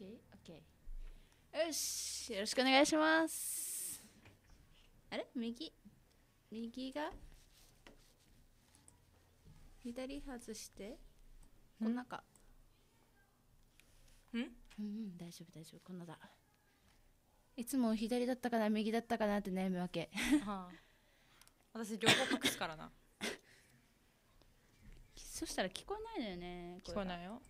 OK よしよろしくお願いしますあれ右右が左外してこんなかうんうん大丈夫大丈夫こんなだいつも左だったかな右だったかなって悩むわけ、はあ、私両方隠すからなそしたら聞こえないのよね聞こえないよ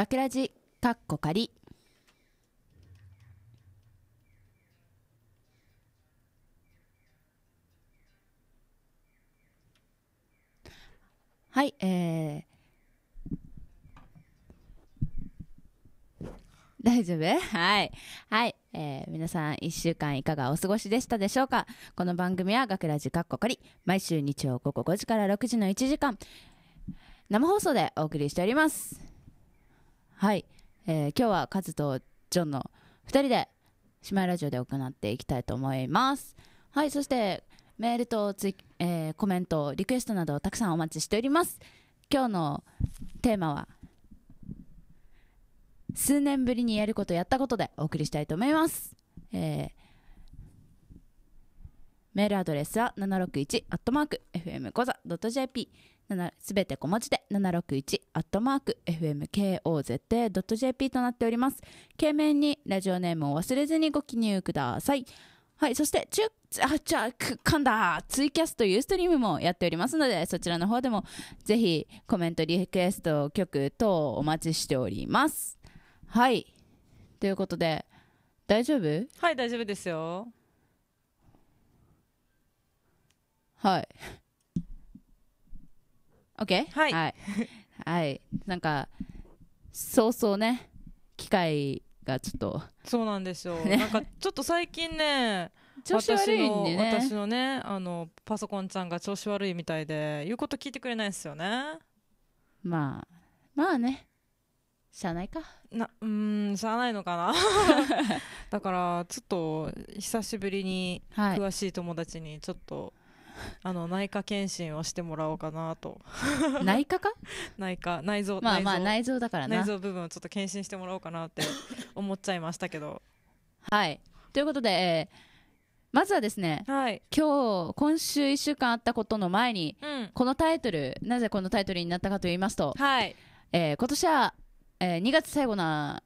学ラジかっこ仮はい、えー、大丈夫 はい。はい。えー、皆さん1週間いかがお過ごしでしたでしょうかこの番組は学ラジカッコカリ毎週日曜午後5時から6時の1時間生放送でお送りしております。はい、えー、今日はカズとジョンの2人で姉妹ラジオで行っていきたいと思いますはいそしてメールとツイ、えー、コメントリクエストなどたくさんお待ちしております今日のテーマは数年ぶりにやることやったことでお送りしたいと思います、えー、メールアドレスは761 f m コザ .jp すべて小文字で761アットマーク f m k o z j p となっております。懸命にラジオネームを忘れずにご記入ください。はい、そして、チュあ、ちゃ、く、かんだ、ツイキャストユーストリームもやっておりますので、そちらの方でも、ぜひ、コメント、リクエスト、曲等お待ちしております。はい。ということで、大丈夫はい、大丈夫ですよ。はい。OK? はい。はい。はい。なんか、そうそうね、機会がちょっと。そうなんですよ。ね、なんか、ちょっと最近ね、調子悪いんでね私のねあのパソコンちゃんが調子悪いみたいで言うこと聞いてくれないですよねまあまあねしゃあないかなうんしゃあないのかな だからちょっと久しぶりに詳しい友達にちょっとあの内科検診をしてもらおうかなと内科か 内科内臓まあまあ内臓だからな内臓部分をちょっと検診してもらおうかなって思っちゃいましたけどはいということで、えーまずはですね、はい、今日今週1週間あったことの前に、うん、このタイトルなぜこのタイトルになったかと言いますと、はいえー、今年は、えー、2月最後の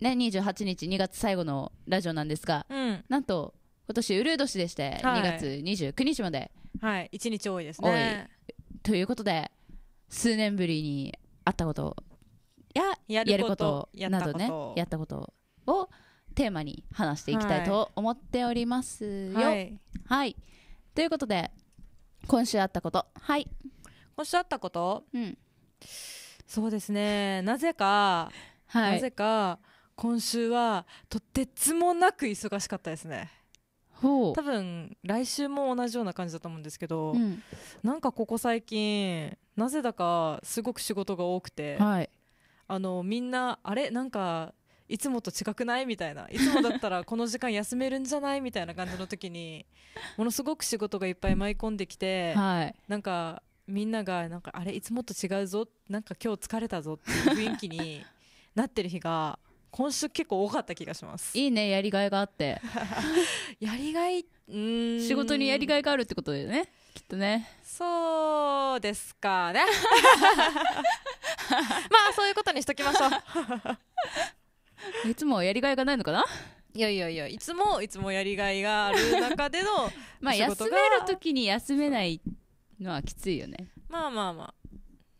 ね、28日2月最後のラジオなんですが、うん、なんと今年うるう年でして、はい、2月29日まではい1日多いですねということで数年ぶりに会ったことややることなどねやったことをテーマに話していきたいと思っておりますよ、はい、はい、ということで今週会ったことはい今週会ったことうんそうですねなぜか、はい、なぜか今週はとてつもなく忙しかったですね多分来週も同じような感じだと思うんですけど、うん、なんかここ最近なぜだかすごく仕事が多くて、はい、あのみんなあれなんかいつもと違くないみたいないつもだったらこの時間休めるんじゃないみたいな感じの時にものすごく仕事がいっぱい舞い込んできて、はい、なんかみんながなんかあれいつもと違うぞなんか今日疲れたぞっていう雰囲気になってる日が今週結構多かった気がしますいいねやりがいがあって やりがいうん仕事にやりがいがあるってことだよねきっとねそうですかね まあそういうことにしときましょういつもやりがいがないのかないやいやいやいつもいつもやりがいがある中での まあ休める時に休めないのはきついよねまあまあまあ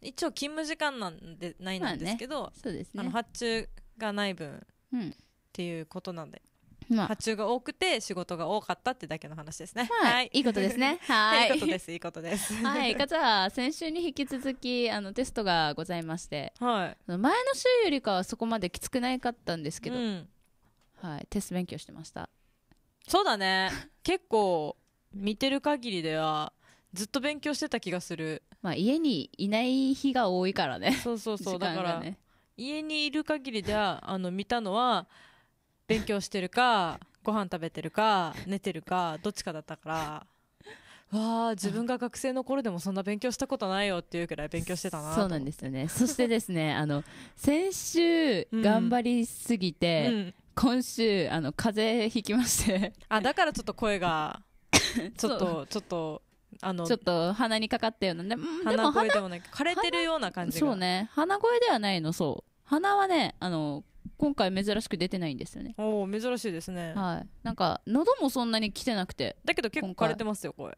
一応勤務時間なんでないんですけど、ね、そうですねあの発注がない分、っていうことなんで、まあ、発注が多くて仕事が多かったってだけの話ですね。はい。はい、いいことですね。はい。いいことです。いいことです。はい。かつは、先週に引き続き、あの、テストがございまして、はい。前の週よりかはそこまできつくないかったんですけど、うん、はい。テスト勉強してました。そうだね。結構、見てる限りでは、ずっと勉強してた気がする。まあ、家にいない日が多いからね。そうそうそう。ね、だから、家にいる限りではあの見たのは勉強してるかご飯食べてるか寝てるかどっちかだったからわあ自分が学生の頃でもそんな勉強したことないよっていうくらい勉強してたなそうなんですよねそしてですね あの先週頑張りすぎて、うん、今週あの風邪ひきましてあだからちょっと声が ちょっとちょっとあのちょっと鼻にかかったようなでも鼻声でもない枯れてるような感じがそうね鼻声ではないのそう鼻はね、あの、今回珍しく出てないんですよね。おお、珍しいですね。はい。なんか、喉もそんなに来てなくて。だけど結構枯れてますよ、声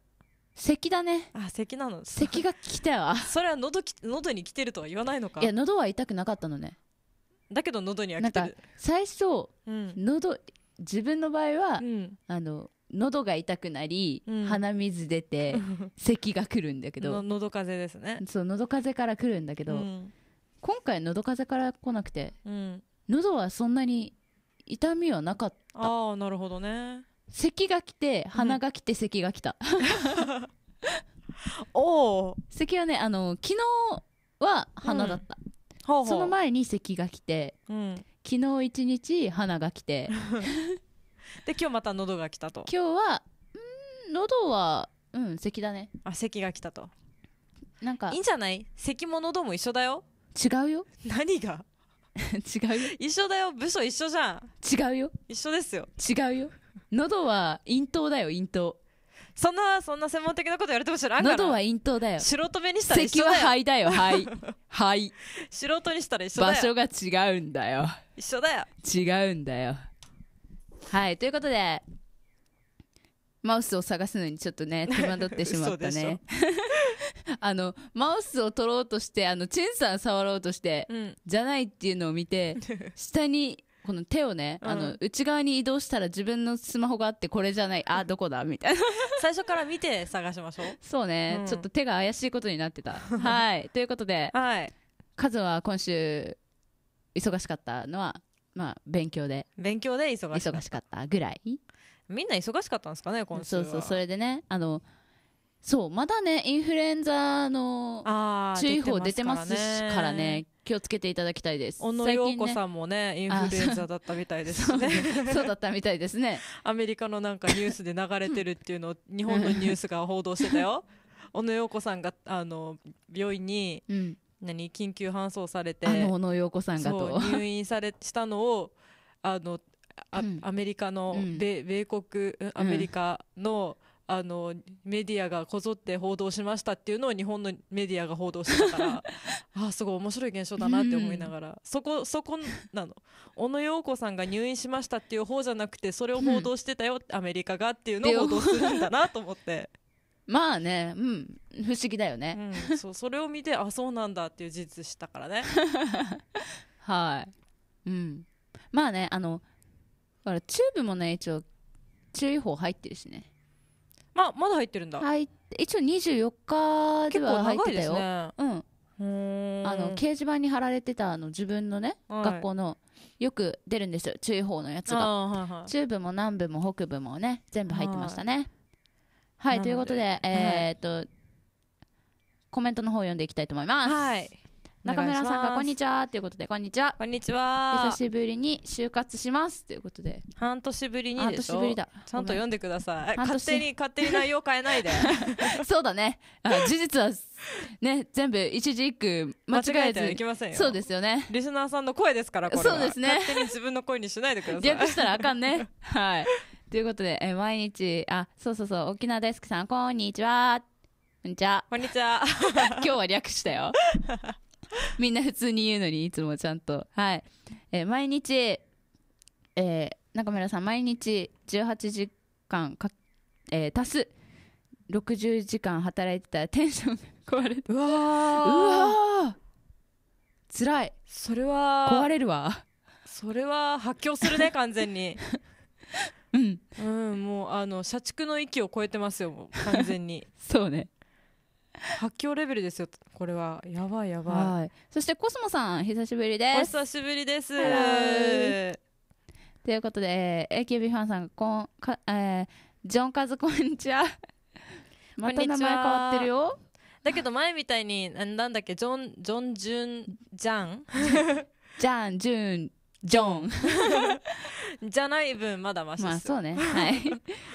咳だね。あ、咳なの咳が来たわ。それは喉き、喉に来てるとは言わないのかいや、喉は痛くなかったのね。だけど喉には来てる。最初、うん、喉、自分の場合は、うん、あの、喉が痛くなり、うん、鼻水出て 咳が来るんだけど喉風邪ですねそう喉風邪から来るんだけど、うん、今回喉風邪から来なくて、うん、喉はそんなに痛みはなかったああなるほどね咳が来て鼻が来て咳が来た、おお咳はねあの昨日は鼻だった、うんほうほうその前に咳が来て、うん、昨日一日鼻が来て で今日また喉が来たと今日はうん喉はうん咳だねあ咳が来たとなんかいいんじゃない咳も喉も一緒だよ違うよ。何が 違うよ。一緒だよ。部署一緒じゃん。違うよ。一緒ですよ。違うよ。喉は咽頭だよ、咽頭。そんな、そんな専門的なこと言われても知らんから。喉は咽頭だよ。素人目にしたら一緒だよ。咳は肺だよ、肺。肺。素人にしたら一緒だよ。場所が違うんだよ。一緒だよ。違うんだよ。はい、ということで、マウスを探すのにちょっとね、手間取ってしまったね。あの、マウスを取ろうとして、あの、チェンさん触ろうとして、うん、じゃないっていうのを見て、下に、この手をね、うん、あの、内側に移動したら自分のスマホがあって、これじゃない、あ、どこだみたいな。最初から見て探しましょう。そうね、うん、ちょっと手が怪しいことになってた。はい。ということで、はい。カズは今週、忙しかったのは、まあ、勉強で。勉強で忙しかった。忙しかったぐらいみんな忙しかったんですかね今週そうそうそれでねあのそうまだねインフルエンザの注意報出てますからね気をつけていただきたいです小野陽子さんもね、ね、インフルエンザだったみたいですねそうだったみたいですね アメリカのなんかニュースで流れてるっていうのを 日本のニュースが報道してたよ 小野陽子さんがあの病院に、うん、何緊急搬送されて小野洋子さんが入院されしたのをあのうん、アメリカの、うん、米国アメリカの、うん、あのメディアがこぞって報道しましたっていうのを日本のメディアが報道してたから ああすごい面白い現象だなって思いながら、そこそこなの小野陽子さんが入院しましたっていう方じゃなくてそれを報道してたよ、アメリカがっていうのを報道するんだなと思って。まあね、うん、不思議だよね。うん、そう、それを見て、あ、そうなんだっていう事実したからね。はい。うん。まあね、あの、から中部もね一応注意報入ってるしねままだ入ってるんだ入って一応24日では入ってたよ、ね、うんあの掲示板に貼られてたあの自分のね、はい、学校のよく出るんですよ注意報のやつが、はいはい、中部も南部も北部もね全部入ってましたねはい、ということで、えー、っとコメントの方を読んでいきたいと思います、はい中村さんがこんにちはということで、こんにちは。こんにちは。久しぶりに就活しますということで。半年ぶりに半年ぶりだ。ちゃんと読んでください。勝手に、勝手に内容変えないで。そうだね。事実は、ね、全部一字一句間違えず。いませんよ。そうですよね。リスナーさんの声ですから、これそうですね。勝手に自分の声にしないでください。略したらあかんね。はい。ということで、え毎日、あ、そうそうそう、沖縄大好きさん、こんにちは。こんにちは。こんにちは。今日は略したよ。みんな普通に言うのにいつもちゃんとはいえー、毎日えー、中村さん毎日18時間かえー、足す60時間働いてたらテンションが壊れて。うわうわつらいそれは壊れるわそれは発狂するね完全に うん、うん、もうあの社畜の域を超えてますよ完全に そうね発狂レベルですよこれはやばいやばい、はい、そしてコスモさん久しぶりですお久しぶりですということで AKB ファンさんこんか、えー、ジョンカズこんにちは また名前変わってるよだけど前みたいになんだっけジョンジョンジュンジャン ジャンジュンジョン じゃない分まだましまあそうねはい、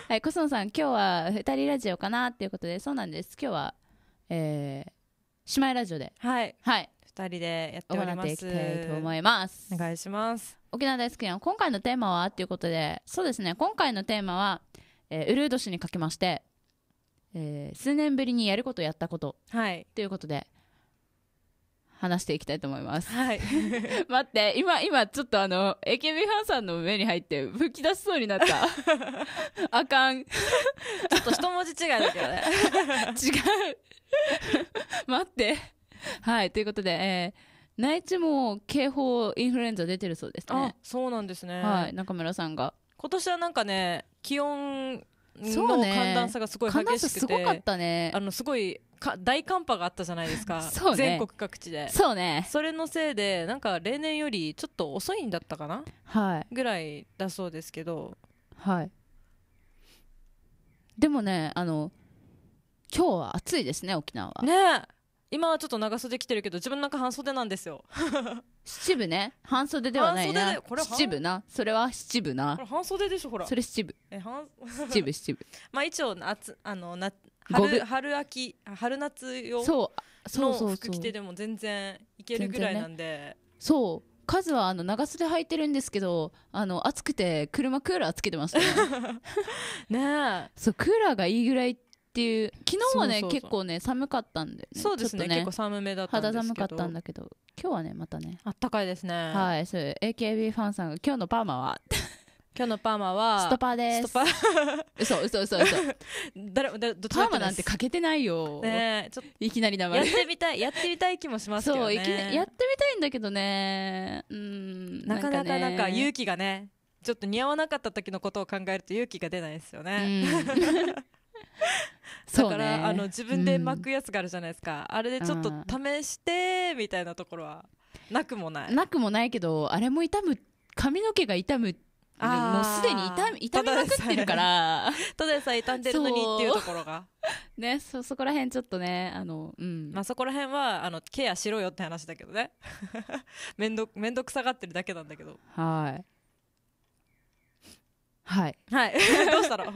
はい、コスモさん今日は2人ラジオかなっていうことでそうなんです今日はえー、姉妹ラジオで、はい、はい、2人でやって行っていきたいと思いますお願いします沖縄大好きな今回のテーマはっていうことでそうですね今回のテーマは、えー、ウルード氏にかけまして、えー、数年ぶりにやることやったこと、はい、ということで話していきたいと思います。はい。待って、今、今、ちょっとあの、AKB ファンさんの目に入って、吹き出しそうになった。あかん。ちょっと一文字違いだけどね。違う。待って。はい、ということで、えー、内地も警報インフルエンザ出てるそうですね。そうなんですね。はい、中村さんが。今年はなんかね、気温の寒暖差がすごい激しくて、ね、すごかったね。あのすごいか大寒波があったじゃないですか、そうね、全国各地でそうねそれのせいでなんか例年よりちょっと遅いんだったかな、はい、ぐらいだそうですけどはいでもねあの今日は暑いですね沖縄はね今はちょっと長袖着てるけど自分なんか半袖なんですよ 七分ね半袖ではないな七分なそれは七分な半袖でしょほらそれ七分え半七分七分 まあ一応夏あのな春春秋春夏用の服着てでも全然いけるぐらいなんで、そう数はあの長袖履いてるんですけどあの暑くて車クーラーつけてますね ねそうクーラーがいいぐらいっていう昨日はね結構ね寒かったんで、ね、そうですね、ね、結構寒めだった肌寒かったんだけど今日はねまたねあったかいですねはいそう AKB ファンさんが「今日のパーマは?」今日のパーマはストパーですストパー嘘嘘嘘嘘 誰誰どっパーマなんてかけてないよねちょっといきなり名前やってみたいやってみたい気もしますけどねそういきやってみたいんだけどねうんなかなかなんか勇気がねちょっと似合わなかった時のことを考えると勇気が出ないですよね、うん だから、ね、あの自分で巻くやつがあるじゃないですか、うん、あれでちょっと試してみたいなところはなくもないなくもないけどあれも痛む髪の毛が痛むってもうすでに痛み痛みまくってるから ただでさえ痛んでるのにっていうところがねそそこら辺ちょっとねあの、うんまあ、そこら辺はあのケアしろよって話だけどね めんどめんどくさがってるだけなんだけどはいはい。はい。どうしたの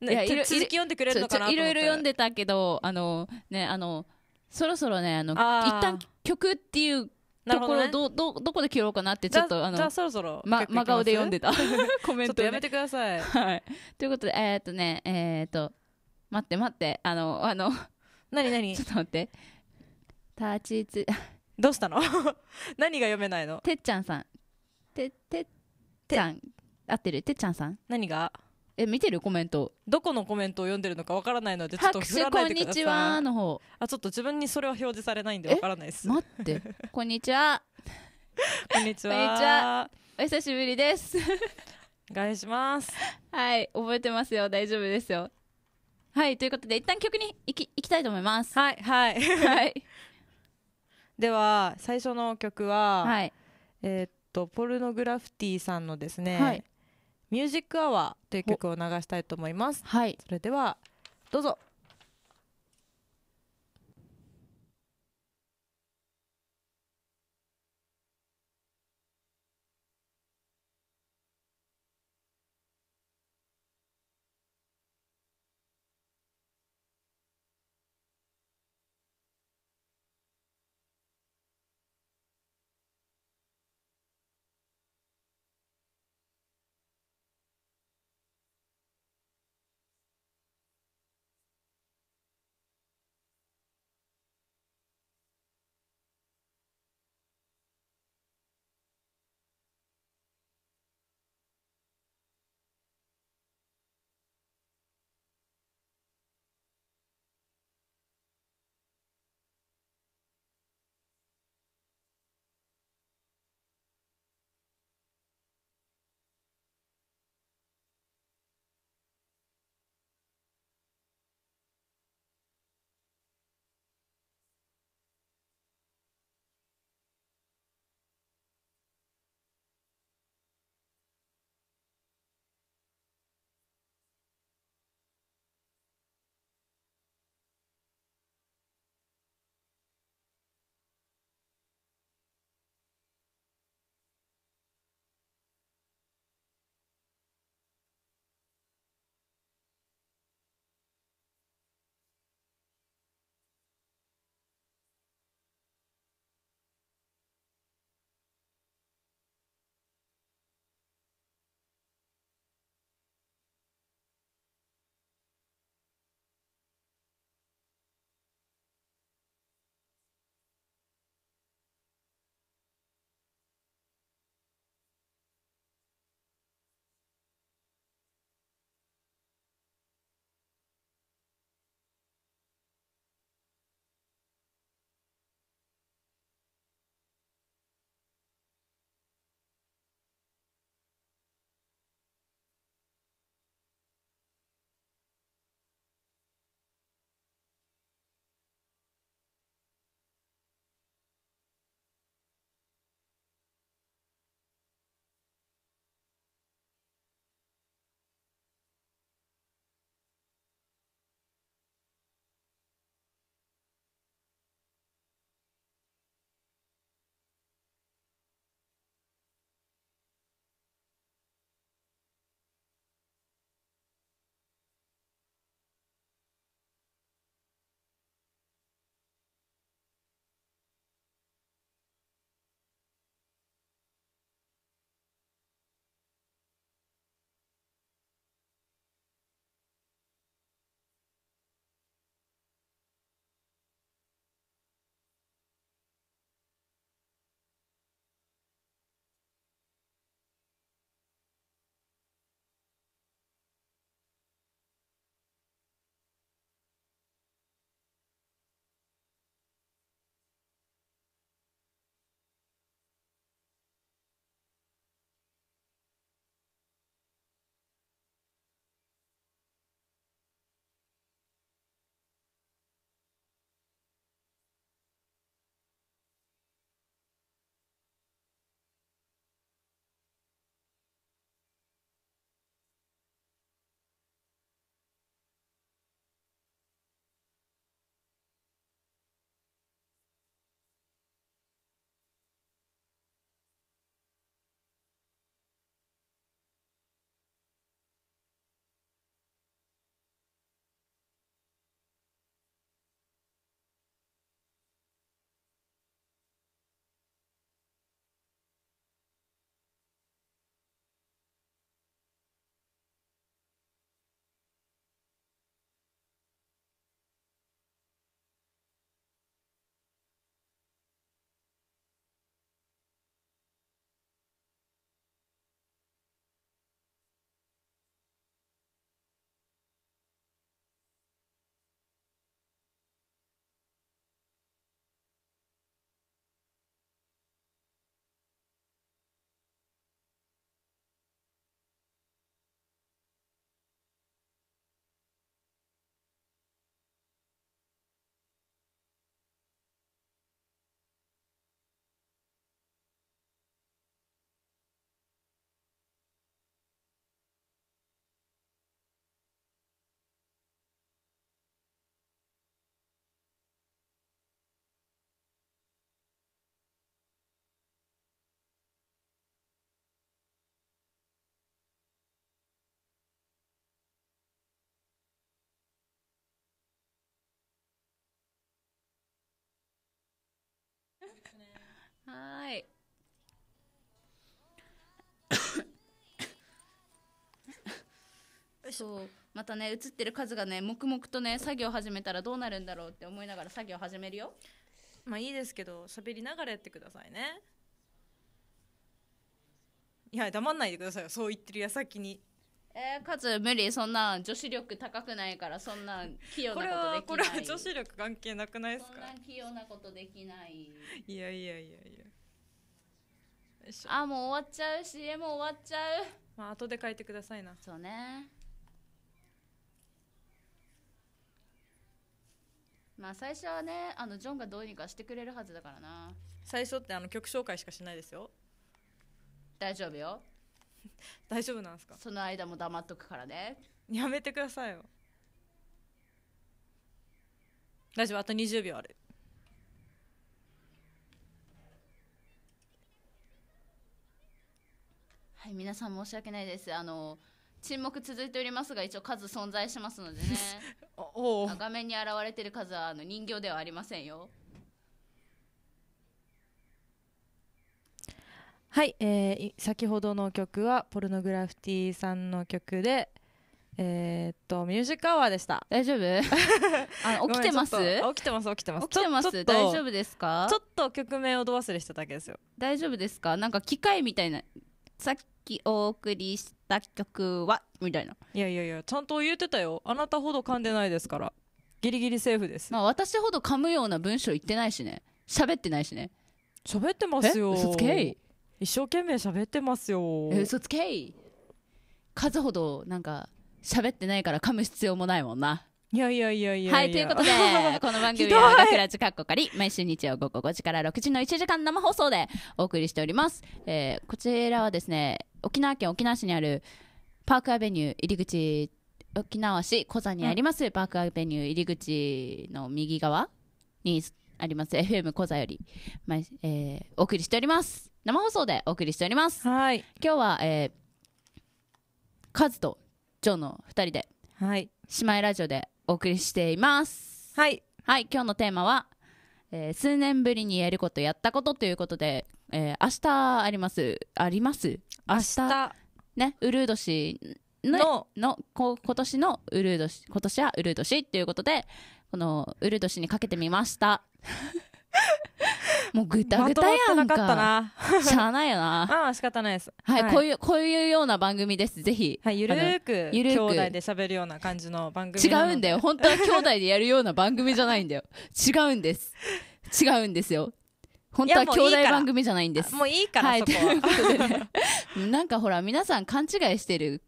ね、い続き読んでくれるのかないろいろ読んでたけど、あの、ね、あの、そろそろね、あの、あ一旦曲っていうところど、どどこで切ろうかなってちょっとあのじゃあそろそろ、ま、真顔で読んでた コメント、ね、やめてください、はい、ということでえー、っとねえー、っと待って待ってあのあの何何 ちょっと待って立ちつどうしたの 何が読めないのてっちゃんさんててっちゃん合ってるてっちゃんさん何がえ見てるコメントどこのコメントを読んでるのかわからないのでちょっとい拍手こんにちはの方あちょっと自分にそれは表示されないんでわからないです待って こんにちはこんにちはお久しぶりですお願いしますはい覚えてますよ大丈夫ですよはいということで一旦曲にいきいきたいと思いますはいはいはい では最初の曲は、はい、えー、っとポルノグラフィティさんのですね、はいミュージックアワーという曲を流したいと思います。はい。それでは、どうぞ。はい。そうまたね映ってる数がね黙々とね作業始めたらどうなるんだろうって思いながら作業始めるよまあいいですけど喋りながらやってくださいねいや黙んないでくださいよそう言ってる矢先にえー、かつ無理そんな女子力高くないからそんな器用なことできないこれはこれは女子力関係なくないですかそんな器用なことできないいやいやいやいやあもう終わっちゃう CM 終わっちゃうまあ後で書いてくださいなそうねまあ最初はねあのジョンがどうにかしてくれるはずだからな最初ってあの曲紹介しかしないですよ大丈夫よ 大丈夫なんですかその間も黙っとくからねやめてくださいよ大丈夫あと20秒あるはい皆さん申し訳ないですあの沈黙続いておりますが一応数存在しますのでね 画面に現れてる数はあの人形ではありませんよはい、えー、先ほどの曲はポルノグラフィティさんの曲でえー、っとミュージックアワーでした大丈夫 あ起きてます起きてます起きてます起きてます大丈夫ですかちょっと曲名をど忘れしただけですよ大丈夫ですかなんか機械みたいなさっきお送りした曲はみたいないやいやいやちゃんと言ってたよあなたほど噛んでないですからギリギリセーフですまあ私ほど噛むような文章言ってないしね喋ってないしね喋ってますよ嘘つけい一生懸命喋ってますよ嘘つけ数ほどなんか喋ってないから噛む必要もないもんないやいやいやいやはい、ということで、この番組は学ラジカッコカリ、毎週日曜午後5時から6時の1時間生放送でお送りしております。えー、こちらはですね、沖縄県沖縄市にあるパークアベニュー入り口、沖縄市小座にあります、パークアベニュー入り口の右側にあります FM 小座より、まあえー、お送りしております生放送でお送りしておりますはい今日は、えー、カズとジョーの2人で、はい、姉妹ラジオでお送りしていますはいはい今日のテーマは、えー、数年ぶりにやることやったことということで、えー、明日ありますあります明日ねウルード氏ののこ今年のウルード氏今年はウルード氏っていうことでこのウルード氏にかけてみました もうぐたぐたやんか。かったな。しゃあないよな。ああ、仕方ないです。はい、はい、こういう、こういうような番組です。ぜひ。はい、ゆるーく、ゆるーく。兄弟で喋るような感じの番組の。違うんだよ。本当は兄弟でやるような番組じゃないんだよ。違うんです。違うんですよ。本当は兄弟番組じゃないんです。もういいから、はい、ということで、ね、なんかほら、皆さん勘違いしてる、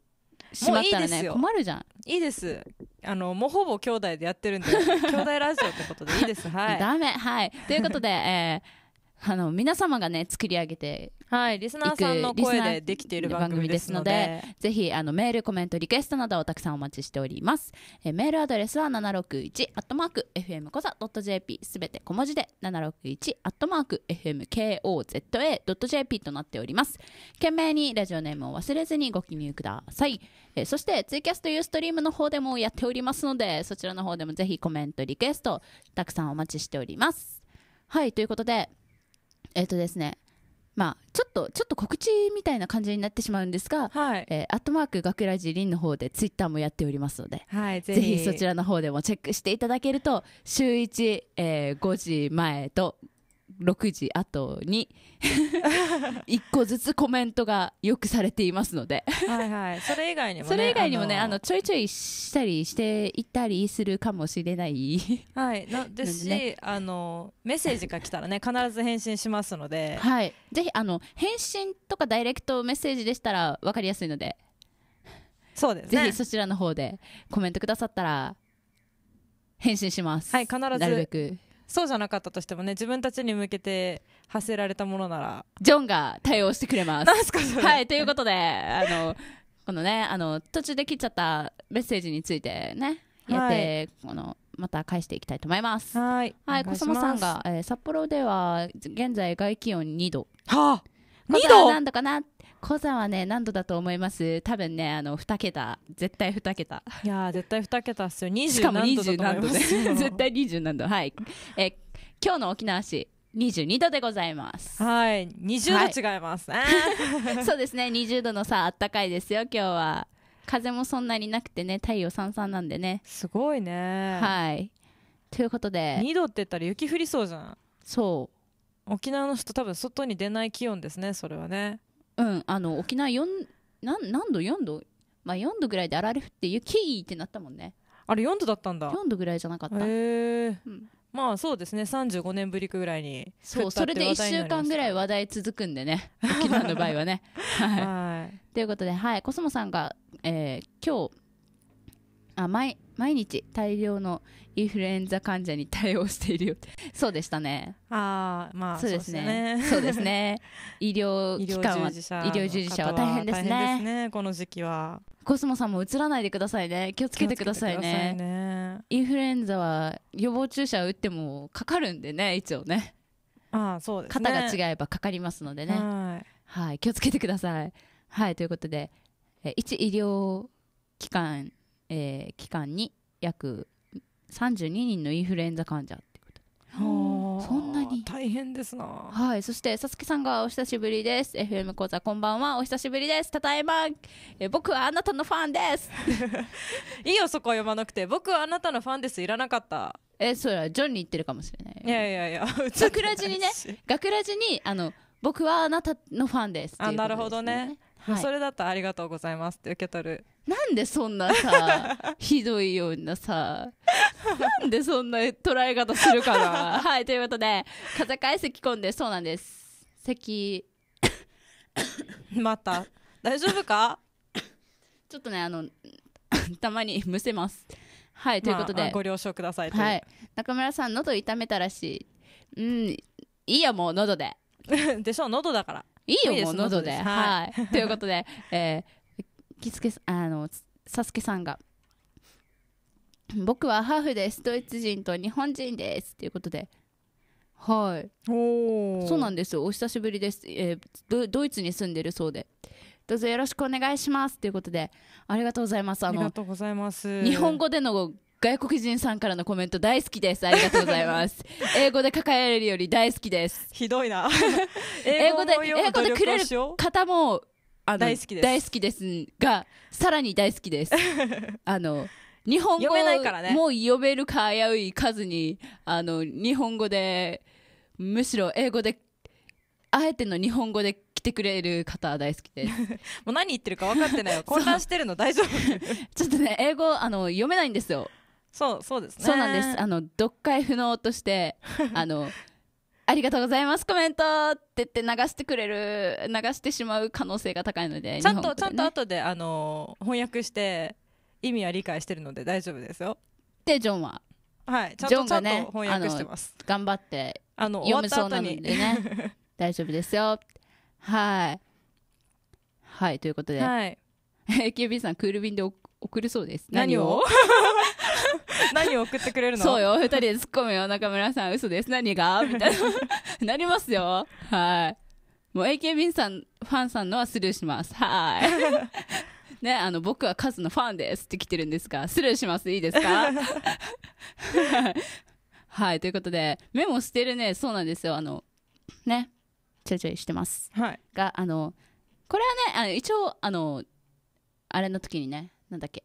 しまったらね、困るじゃん。いいです。あの、もうほぼ兄弟でやってるんで、兄弟ラジオってことでいいです。はい。ダメ。はい。ということで、えーあの皆様がね作り上げてはいリスナーさんの声でできている番組ですのでぜひあのメールコメントリクエストなどをたくさんお待ちしておりますえメールアドレスは761アットマーク FM コザ .jp すべて小文字で761アットマーク FMKOZA.jp となっております懸命にラジオネームを忘れずにご記入くださいえそしてツイキャスというストリームの方でもやっておりますのでそちらの方でもぜひコメントリクエストたくさんお待ちしておりますはいということでえっ、ー、とですね、まあ、ちょっと、ちょっと告知みたいな感じになってしまうんですが、はい。えー、アットマーク、学ラジリンの方で、ツイッターもやっておりますので、はい、ぜひ。ぜひそちらの方でもチェックしていただけると、週1、えー、5時前と6時後に1個ずつコメントがよくされていますのではい、はい、それ以外にも、ね、それ以外にも、あのちょいちょいしたりしていったりするかもしれないはいなですし、あのメッセージが来たらね必ず返信しますので、はい、ぜひあの返信とかダイレクトメッセージでしたら分かりやすいのでそうです、ね、ぜひそちらの方でコメントくださったら返信しますはい必ずそうじゃなかったとしてもね自分たちに向けて発せられたものならジョンが対応してくれます。はいということであのこのねあの途中で切っちゃったメッセージについてねやって、はい、このまた返していきたいと思います。はい。はい、コスモさんが、えー、札幌では現在外気温2度。はあ。2度なんだかなっ小ザはね、何度だと思います多分ね、あの、2桁。絶対2桁。いや絶対2桁っすよ。20しかも20何度ね。絶対20何度。はい。え、今日の沖縄市。22度でございます。はい、20度違います、はい、そうですね、20度の差あったかいですよ今日は。風もそんなになくてね、太陽さんさんなんでね。すごいね。はい。ということで。2度って言ったら雪降りそうじゃん。そう。沖縄の人多分外に出ない気温ですね、それはね。うんあの沖縄4何何度4度まあ4度ぐらいであられ降って雪ってなったもんねあれ4度だったんだ4度ぐらいじゃなかったへえ、うん、まあそうですね35年ぶりぐらいにそうそれで1週間ぐらい話題続くんでね沖縄の場合はね はい、ということではいコスモさんが、えー、今日あ前毎日大量のインフルエンザ患者に対応しているよそうでしたねああまあそうですねそうですね 医療機関は医療従事者は大変ですね大変ですねこの時期はコスモさんもうつらないでくださいね気をつけてくださいね、ね、インフルエンザは予防注射を打ってもかかるんでね一応ねああそうです、ね、肩が違えばかかりますのでねはい気をつけてくださいはいということで一医療機関えー、期間に約32人のインフルエンザ患者ってことそんなに大変ですなはいそしてさつきさんがお久しぶりです FM 講座こんばんはお久しぶりですただいまえ僕はあなたのファンですいいよそこは読まなくて僕はあなたのファンですいらなかったえそれはジョンに言ってるかもしれないいやいやいや学ラジにね学ラジにあの僕はあなたのファンです、ね、あなるほどね、はい、それだったらありがとうございますって受け取るなんでそんなさ、ひどいようなさ、なんでそんな捉え方するかな。はい、ということで、風解析込んで、そうなんです。咳。また、大丈夫か ちょっとね、あの、たまにむせます。はい、ということで。まあ、ご了承くださいはい。中村さん、喉痛めたらしい。うん、いいよ、もう喉で。でしょ、喉だから。いいよ、いいもう喉で。はい、はい。ということで、えー、キスケあのサスケさんが「僕はハーフですドイツ人と日本人です」っていうことで。はいそうなんですよお久しぶりです、えー、ドイツに住んでるそうでどうぞよろしくお願いしますということでありがとうございますありがとうございます日本語での外国人さんからのコメント大好きですありがとうございます 英語で書かれるより大好きですひどいな英語で英語でくれる方も大好きです大好きですがさらに大好きです あの日本語ないから、ね、もう読めるか危うい数にあの日本語でむしろ英語であえての日本語で来てくれる方大好きです もう何言ってるか分かってないよ 混乱してるの大丈夫ちょっとね英語あの読めないんですよそうそうですねそうなんですあの読解不能としてあのありがとうございますコメントって言って流してくれる流してしまう可能性が高いので、ね、ちゃんとちゃんと後であの翻訳して意味は理解してるので大丈夫ですよでジョンははいちゃんと、ね、ちゃんと翻訳してます頑張って読むそうなのでね 大丈夫ですよはいはいということで、はい、AKB さんクール便で送るそうです何を 何を送ってくれるのそうよ、二人で突っ込むよ、中村さん、嘘です。何が みたいな。なりますよ。はい。もう AKB さん、ファンさんのはスルーします。はい。ね、あの、僕はカズのファンですって来てるんですが、スルーします。いいですかはい、ということで、メモしてるね、そうなんですよ。あの、ね、ちょいちょいしてます。はい。が、あの、これはね、あの一応、あの、あれの時にね、なんだっけ。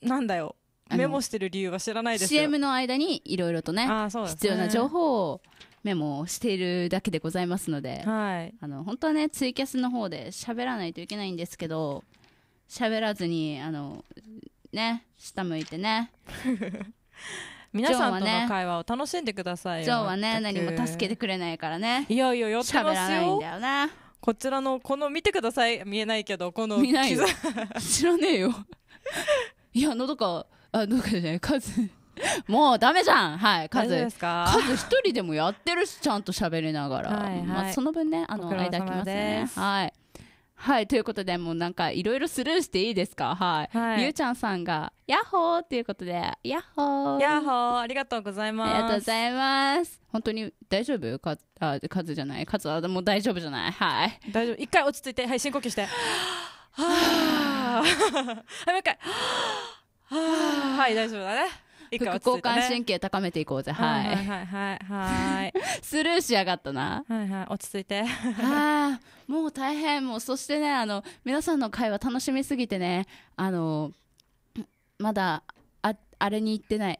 なんだよ。メモしてる理由は知らないですよ CM の間にいろいろとねあそうね必要な情報をメモしているだけでございますので、はい、あの本当はねツイキャスの方で喋らないといけないんですけど喋らずにあのね下向いてね 皆さんとの会話を楽しんでくださいよジョーはね何も助けてくれないからねいやいやよってますよ喋らないんだよなこちらのこの見てください見えないけどこの見ない知らねえよいやのどかあどうかじゃないカズ もうダメじゃんはいカズカズ一人でもやってるしちゃんと喋りながらはい、まあ、その分ねあの間空きますねはいはい、ということで、もうなんかいろいろスルーしていいですか、はい、はい、ゆうちゃんさんが、ヤッホーっていうことで、ヤッホー。ヤッホー、ありがとうございます。ありがとうございます。本当に大丈夫か、あ、数じゃない、数はもう大丈夫じゃない、はい。大丈夫、一回落ち着いて、はい、深呼吸して。は あ、もう一回。ははい大丈夫だね副交感神経高めていこうぜ、はい、はいはいはい スルーしやがったなはいはい落ち着いてああ、もう大変もうそしてねあの皆さんの会話楽しみすぎてねあのまだああれに行ってない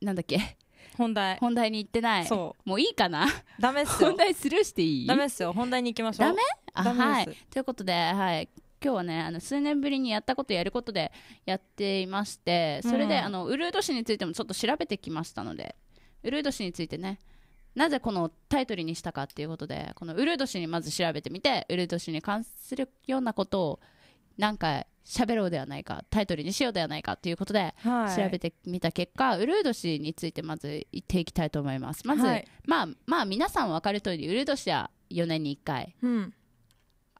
なんだっけ本題本題に行ってないそうもういいかなダメっすよ本題スルーしていいダメっすよ本題に行きましょうダメダメはいということではい今日はね、あの、数年ぶりにやったことやることでやっていまして、それで、うん、あの、ウルード氏についてもちょっと調べてきましたので、ウルード氏についてね、なぜこのタイトルにしたかっていうことで、このウルード氏にまず調べてみて、ウルード氏に関するようなことを、なんか喋ろうではないか、タイトルにしようではないかということで、はい、調べてみた結果、ウルード氏についてまず言っていきたいと思います。まず、はい、まあ、まあ皆さん分かる通り、ウルード氏は4年に1回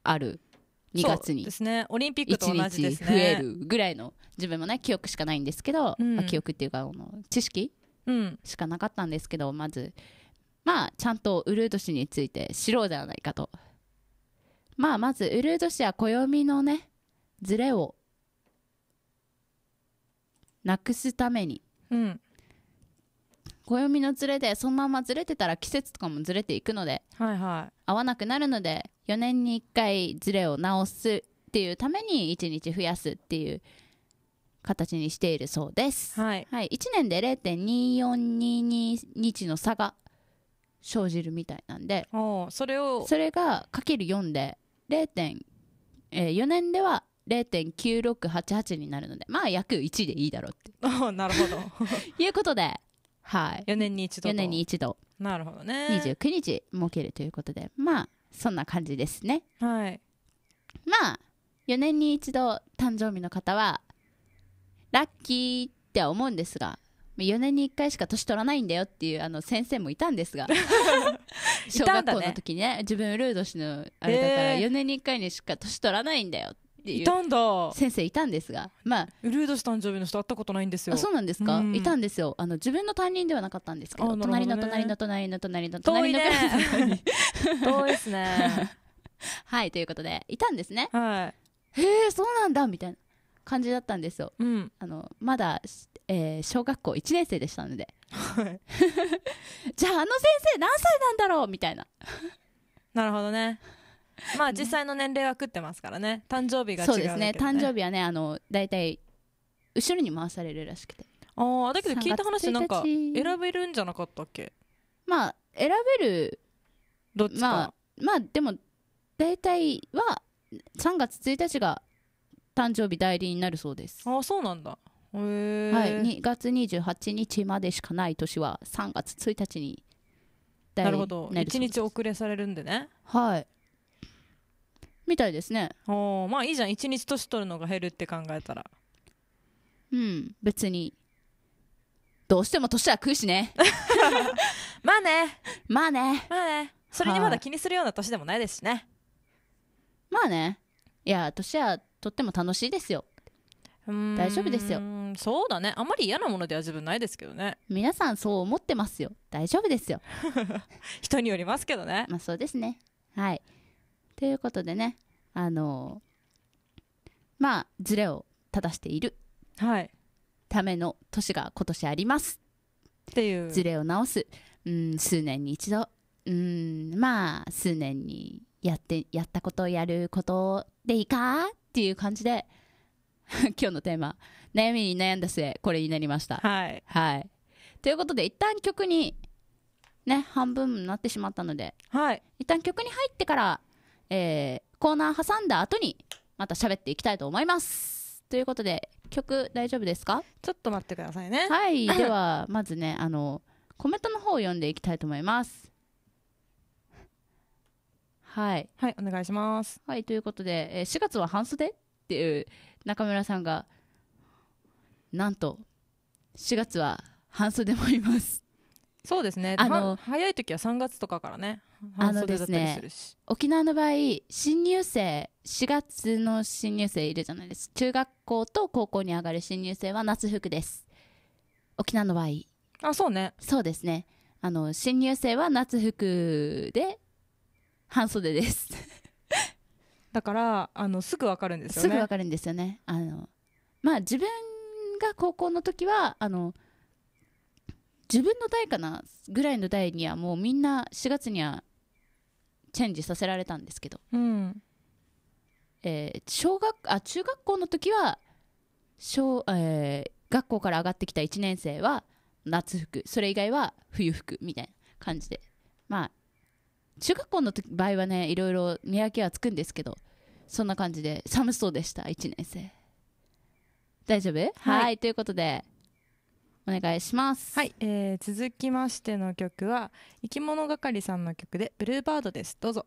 ある。うん2月にですねオリンピックと同じですね増えるぐらいの自分もね記憶しかないんですけど、うん、まあ、記憶っていうかこの知識、うん、しかなかったんですけどまずまあちゃんとウルード氏について知ろうではないかとまあまずウルード氏は暦のねズレをなくすために、うん、暦のずれでそのままずれてたら季節とかもずれていくので、はいはい、合わなくなるので4年に1回ズレを直すっていうために1日増やすっていう形にしているそうです、はい、はい、1年で0.2422日の差が生じるみたいなんでそれをそれがかける4で0.4、えー、年では0.9688になるのでまあ約1でいいだろうって なるほど いうことで、はい、4年に一度4年に一度なるほどね29日設けるということでまあそんな感じですねはいまあ4年に一度誕生日の方はラッキーっては思うんですが4年に1回しか年取らないんだよっていうあの先生もいたんですが 小学校の時にね自分ルード氏のあれだから4年に1回にしか年取らないんだよっていういたんだ先生いたんですがまあルードし誕生日の人会ったことないんですよそうなんですか、うん、いたんですよあの自分の担任ではなかったんですけど、ね、隣の隣の隣の隣の隣の遠いね遠いですねはいということでいたんですね、はい、へえそうなんだみたいな感じだったんですよ、うん、あのまだ、えー、小学校1年生でしたので、はい、じゃああの先生何歳なんだろうみたいななるほどねまあ実際の年齢は食ってますからね誕生日が違う、ね、そうですね誕生日はねあの大体後ろに回されるらしくてああだけど聞いた話なんか選べるんじゃなかったっけまあ選べるどっちかまあ、まあ、でも大体は3月1日が誕生日代理になるそうですああそうなんだへえ、はい、2月28日までしかない年は3月1日になるほど1日遅れされるんでねはいみたいですねおまあいいじゃん1日年取るのが減るって考えたらうん別にどうしても年は食うしね まあねまあねまあねそれにまだ気にするような年でもないですしね、まあねいや年はとっても楽しいですよ大丈夫ですよそうだねあんまり嫌なものでは自分ないですけどね皆さんそう思ってますよ大丈夫ですよ 人によりますけどねまあそうですねはいということでね、あのまあ、ズレを正している。はい。ための年が今年あります。っていう。ズレを直す。うん、数年に一度。うん、まあ、数年にやって、やったことをやることでいいかっていう感じで、今日のテーマ、悩みに悩んだ末、これになりました。はい。はい。ということで、一旦曲に、ね、半分になってしまったので、はい。一旦曲に入ってから、えー、コーナー挟んだ後にまた喋っていきたいと思います。ということで曲大丈夫ですかちょっと待ってくださいね。はい ではまずねあのコメントの方を読んでいきたいと思います。はい、はい、お願いします。はいということで、えー、4月は半袖っていう中村さんがなんと4月は半袖もいます。そうですね。あの早い時は3月とかからね。あのですね沖縄の場合新入生4月の新入生いるじゃないです中学校と高校に上がる新入生は夏服です沖縄の場合あそうねそうですねあの新入生は夏服で半袖ですだからあのすぐわかるんですよねすぐわかるんですよねあのまあ自分が高校の時はあの自分の代かなぐらいの代にはもうみんな4月にはチェンジさせられたんですけど、うんえー、小学あ中学校の時は小、えー、学校から上がってきた1年生は夏服それ以外は冬服みたいな感じでまあ中学校の時場合はねいろいろ見分けはつくんですけどそんな感じで寒そうでした1年生大丈夫はい、はい、ということでお願いします。はい、えー、続きましての曲は、生き物係さんの曲で、ブルーバードです。どうぞ。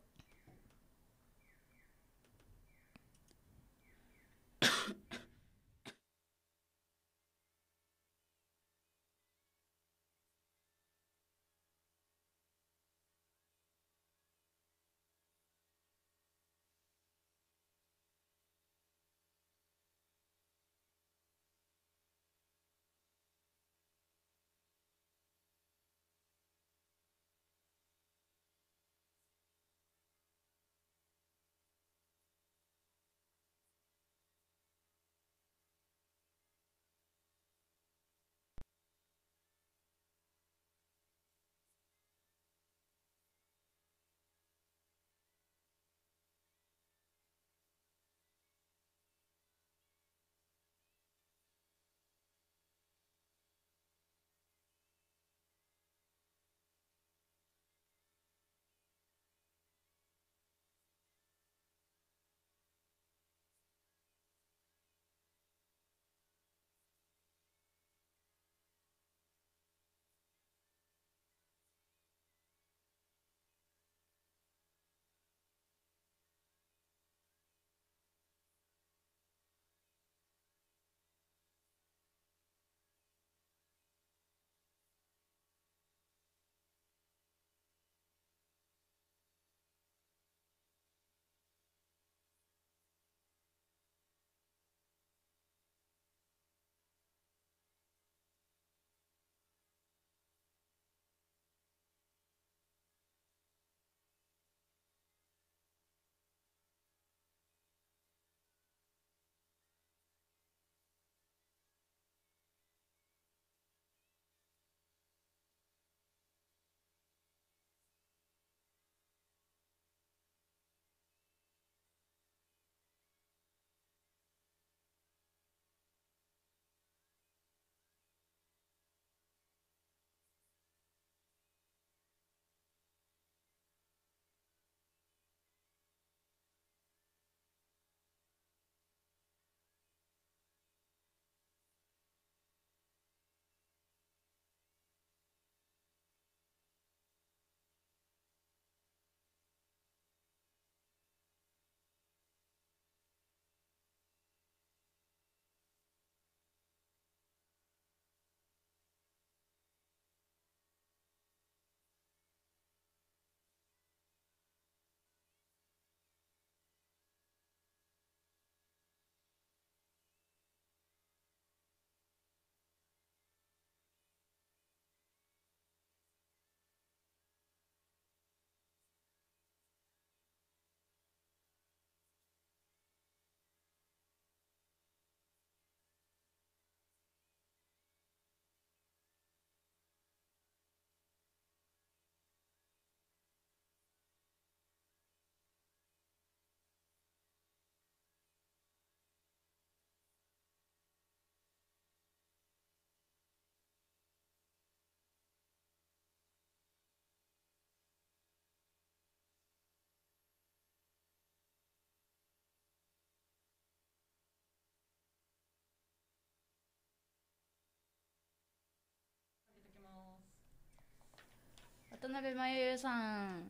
渡辺真由さん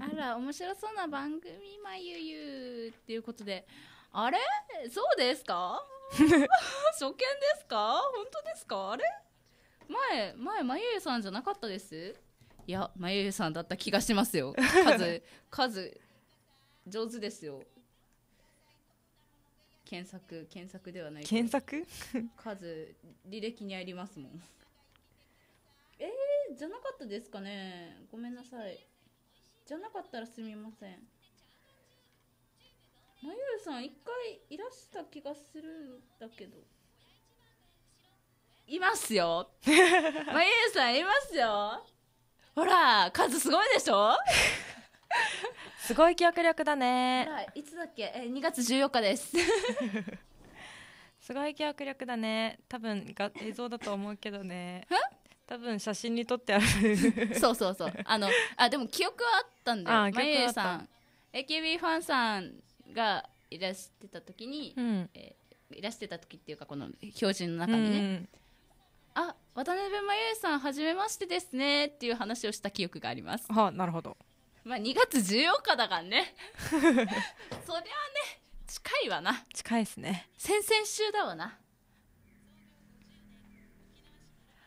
あら面白そうな番組真由ゆっていうことであれそうですか 初見ですか本当ですかあれ前前真由ゆさんじゃなかったですいや真由ゆさんだった気がしますよ数 数上手ですよ検索検索ではない検索数履歴にありますもんじゃなかったですかねごめんなさいじゃなかったらすみませんまゆうさん一回いらした気がするんだけどいますよ まゆうさんいますよほら数すごいでしょすごい記憶力だねいつだっけえ2月14日です すごい記憶力だね多分が映像だと思うけどね多分写真に撮ってある そうそうそうあのあでも記憶はあったんだよまゆゆさん AKB ファンさんがいらしてた時に、うん、えー、いらしてた時っていうかこの標準の中にね、うん、あ渡辺真由さんはじめましてですねっていう話をした記憶がありますはあなるほどまあ2月14日だからね そりゃね近いわな近いですね先々週だわな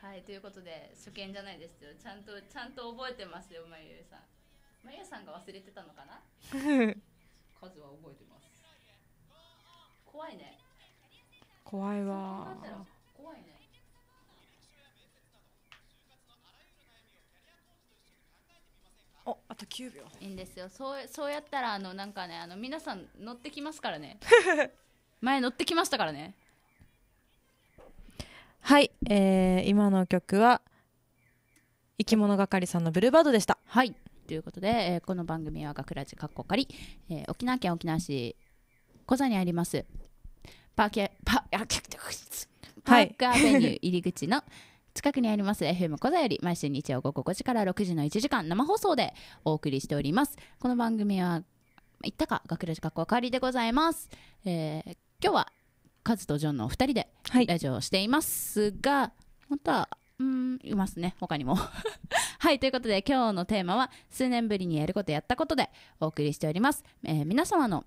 はいということで初見じゃないですよちゃんとちゃんと覚えてますよまゆゆさんまゆゆさんが忘れてたのかな 数は覚えてます怖いね怖いわ怖いねおあと9秒いいんですよそうそうやったらあのなんかねあの皆さん乗ってきますからね 前乗ってきましたからねはい、えー、今の曲は、生き物係さんのブルーバードでした。はい。ということで、えー、この番組はがくらじかっこかり、えー、沖縄県沖縄市小座にあります、パーケ、パー、あ、パークアベニュー入り口の、近くにあります FM 小座より毎週日曜午後5時から6時の1時間生放送でお送りしておりますこの番組は言ったか学ラジ学校かわりでございます、えー、今日はカズとジョンのお二人でラジオをしていますが、はい、本当はうんいますね他にも はいということで今日のテーマは数年ぶりにやることやったことでお送りしております、えー、皆様の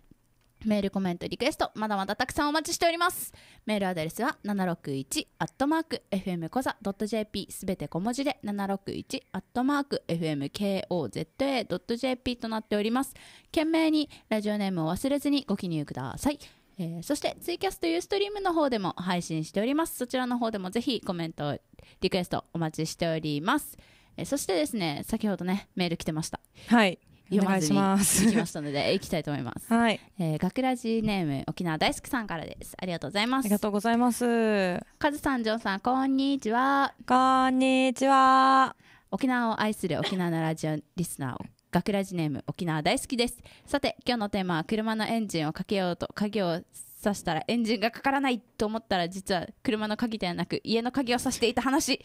メールコメントリクエストまだまだたくさんお待ちしておりますメールアドレスは761アットマーク FM コザ .jp すべて小文字で761アットマーク FMKOZA.jp となっております懸命にラジオネームを忘れずにご記入くださいえー、そしてツイキャスというストリームの方でも配信しております。そちらの方でもぜひコメント、リクエストお待ちしております。えー、そしてですね、先ほどね、メール来てました。はい。読まずに行きましたので、行きたいと思います。はい。えー、学ラジーネーム、沖縄大好きさんからです。ありがとうございます。ありがとうございます。カズさん、ジョンさん、こんにちは。こんにちは。沖縄を愛する沖縄のラジオリスナー、学ラジネーム沖縄大好きですさて今日のテーマは車のエンジンをかけようと鍵をさしたらエンジンがかからないと思ったら実は車の鍵ではなく家の鍵をさしていた話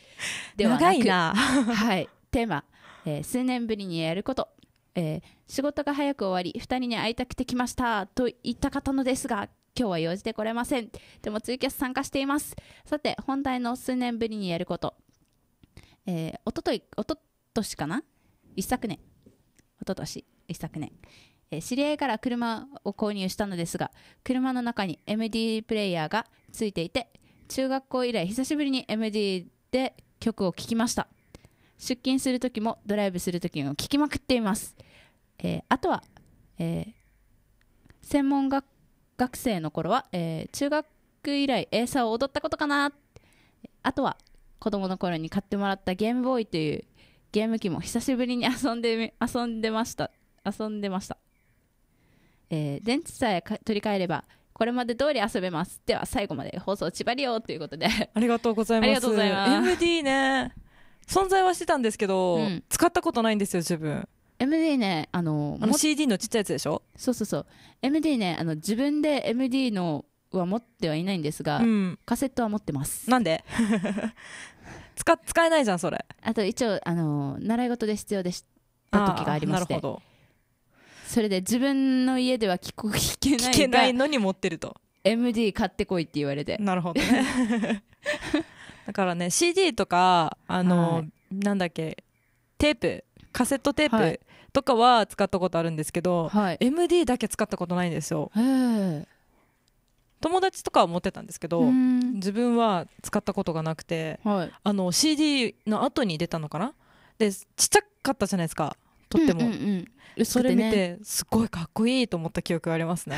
ではなく長いな はいテーマ、えー、数年ぶりにやることえー、仕事が早く終わり2人に会いたくて来ましたと言った方のですが今日は用事で来れませんでもツイキャス参加していますさて本題の数年ぶりにやることえー、おとといおととしかな一昨年一昨年一昨年、知り合いから車を購入したのですが車の中に MD プレイヤーがついていて中学校以来久しぶりに MD で曲を聴きました出勤する時もドライブする時も聴きまくっています、えー、あとは、えー、専門学生の頃は、えー、中学以来エーサーを踊ったことかなあとは子供の頃に買ってもらったゲームボーイというゲーム機も久しぶりに遊んで遊んでました遊んでました、えー、電池さえ取り替えればこれまで通り遊べますでは最後まで放送ちばりよということで ありがとうございますありがとうございます MD ね存在はしてたんですけど、うん、使ったことないんですよ自分 MD ねあのあの CD のちっちゃいやつでしょそうそうそう MD ねあの自分で MD のは持ってはいないんですが、うん、カセットは持ってますなんで 使使えないじゃんそれあと一応あの習い事で必要でした時がありましてそれで自分の家では聞こ聞けない聞けないのに持ってると MD 買ってこいって言われてなるほどね だからね CD とかあの、はい、なんだっけテープカセットテープ、とかは使ったことあるんですけど、はい、MD だけ使ったことないんですよ。友達とかは持ってたんですけど、自分は使ったことがなくて、はい、あの CD の後に出たのかなでちっちゃかったじゃないですかとっても、うんうんうん、それ見てすごいかっこいいと思った記憶がありますね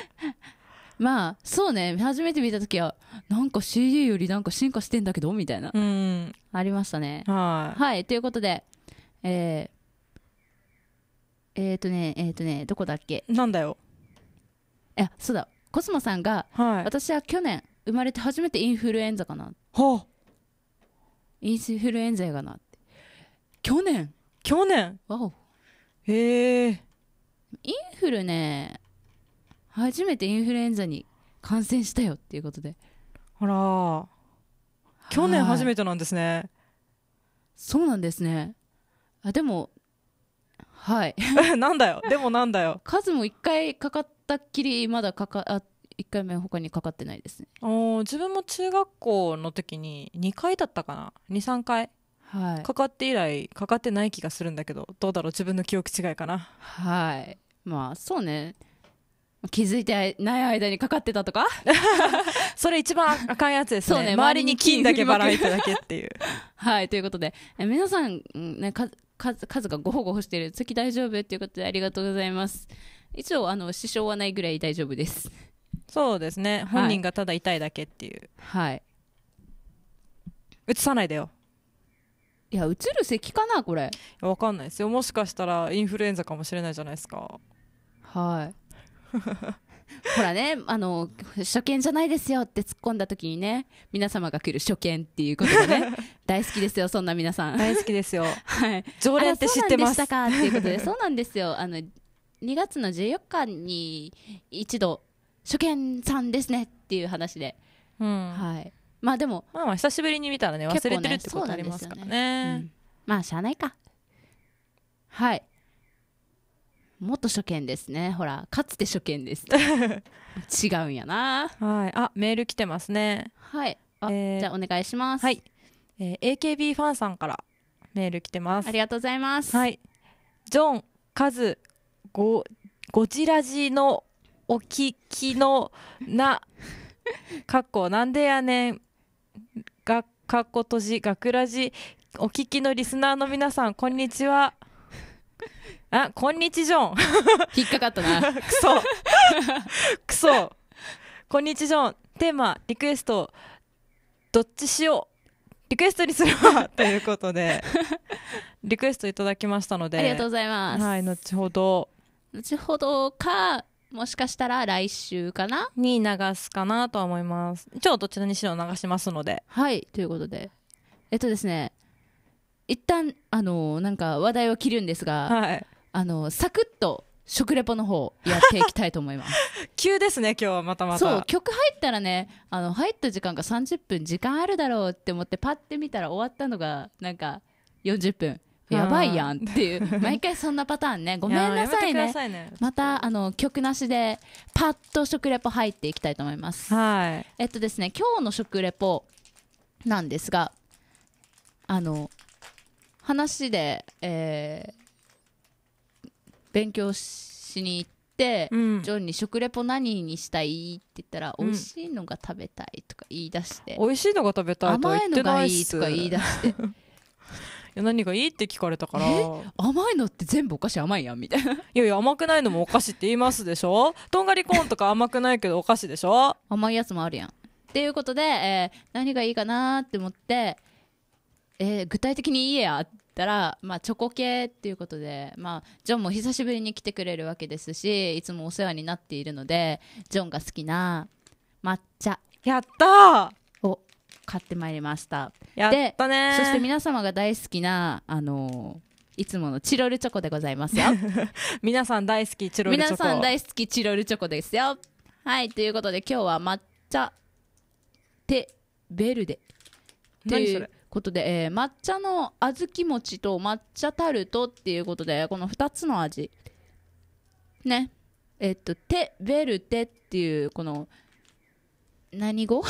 まあそうね初めて見た時はなんか CD よりなんか進化してんだけどみたいな、ありましたねはい、はい、ということでえー、えっ、ー、とねえっ、ー、とねどこだっけなんだよいやそうだコスモさんが、はい、私は去年生まれて初めてインフルエンザかなはあインフルエンザやがなって去年去年わおへえインフルね初めてインフルエンザに感染したよっていうことであら去年初めてなんですねそうなんですねあでもはい なんだよでもなんだよ数も一回かかっったっきりまだかかあ1回目他にかかってないですねお自分も中学校の時に2回だったかな23回、はい、かかって以来かかってない気がするんだけどどうだろう自分の記憶違いかなはいまあそうね気づいてない間にかかってたとかそれ一番あかんやつですねね周りに金だけばらいただけっていうはいということでえ皆さん、ね、か数がごほごほしてる月大丈夫っていうことでありがとうございます一応あの支障はないぐらい大丈夫ですそうですね本人がただ痛いだけっていうはい映さないでよいや映る咳かなこれわかんないですよもしかしたらインフルエンザかもしれないじゃないですかはい ほらねあの初見じゃないですよって突っ込んだ時にね皆様が来る初見っていうことでね 大好きですよそんな皆さん大好きですよ はい常連って知ってますそうなんでしたかっていうことでそうなんですよあの2月の14日に一度初見さんですねっていう話で、うん、はいまあでもまあまあ久しぶりに見たらね忘れてるってことありますからね、ねねうん、まあしゃあないかはい元初見ですねほらかつて初見です 違うんやなはいあメール来てますねはいあ、えー、じゃあお願いしますはい、えー、AKB ファンさんからメール来てますありがとうございますはいジョンカズごごじらじのお聞きのな、かっこなんでやねん、が、かっことじ、がくらじ、お聞きのリスナーの皆さん、こんにちは。あ、こんにちジョン。引っかかったな。くそ。くそ。こんにちジョン。テーマ、リクエスト、どっちしよう。リクエストにするわ。ということで、リクエストいただきましたので。ありがとうございます。はい、後ほど。後ほどかもしかしたら来週かなに流すかなとは思います今日どちらにしろ流しますのではいということでえっとですね一旦あのなんか話題を切るんですが、はい、あのサクッと食レポの方やっていきたいと思います 急ですね今日はまたまたそう曲入ったらねあの入った時間が30分時間あるだろうって思ってパッて見たら終わったのがなんか40分やばいやんっていう毎回そんなパターンねごめんなさいね、ね、またあの曲なしでパッと食レポ入っていきたいと思いますはいえっとですね今日の食レポなんですがあの話で、えー、勉強しに行って、うん、ジョンに食レポ何にしたいって言ったら、うん、美味しいのが食べたいとか言い出して美味しいのが食べたいとか甘いのがいいとか言い出してや何がいいって聞かれたから甘いのって全部お菓子甘いやんみたいな いやいや甘くないのもお菓子って言いますでしょとんがりコーンとか甘くないけどお菓子でしょ甘いやつもあるやんっていうことで、えー、何がいいかなって思って、えー、具体的に家えやってたら、まあ、チョコ系っていうことで、まあ、ジョンも久しぶりに来てくれるわけですしいつもお世話になっているのでジョンが好きな抹茶やった買ってまいりましたやっでそして皆様が大好きなあのいつものチロルチョコでございますよ 皆さん大好きチロルチョコ皆さん大好きチロルチョコですよはいということで今日は抹茶テベルデということで、えー、抹茶の小豆餅と抹茶タルトっていうことでこの2つの味ねえっとテベルテっていうこの何語